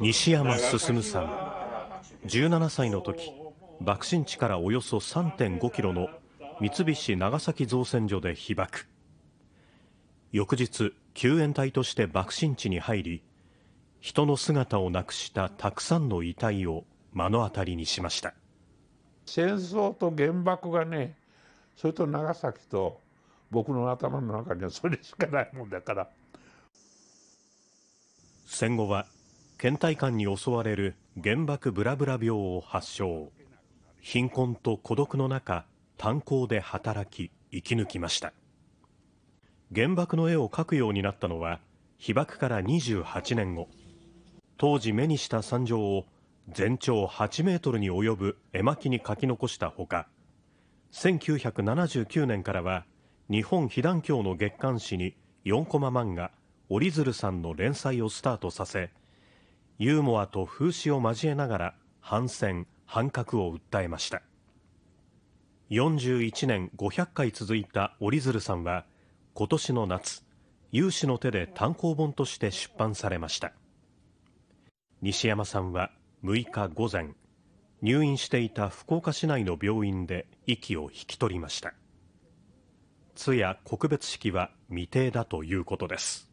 西山進さん17歳の時爆心地からおよそ3 5キロの三菱長崎造船所で被爆翌日救援隊として爆心地に入り人の姿をなくしたたくさんの遺体を目の当たりにしました戦争と原爆がねそれと長崎と僕の頭の中にはそれしかないもんだから戦後は倦怠感に襲われる原爆ブラブラ病を発症貧困と孤独の中炭鉱で働き生き抜きました原爆の絵を描くようになったのは被爆から28年後当時目にした惨状を全長8メートルに及ぶ絵巻に書き残したほか1979年からは日本被団協の月刊誌に4コマ漫画「折鶴さん」の連載をスタートさせユーモアと風刺を交えながら反戦反核を訴えました41年500回続いた折鶴さんは今年の夏有志の手で単行本として出版されました西山さんは6日午前入院していた福岡市内の病院で息を引き取りました通夜告別式は未定だということです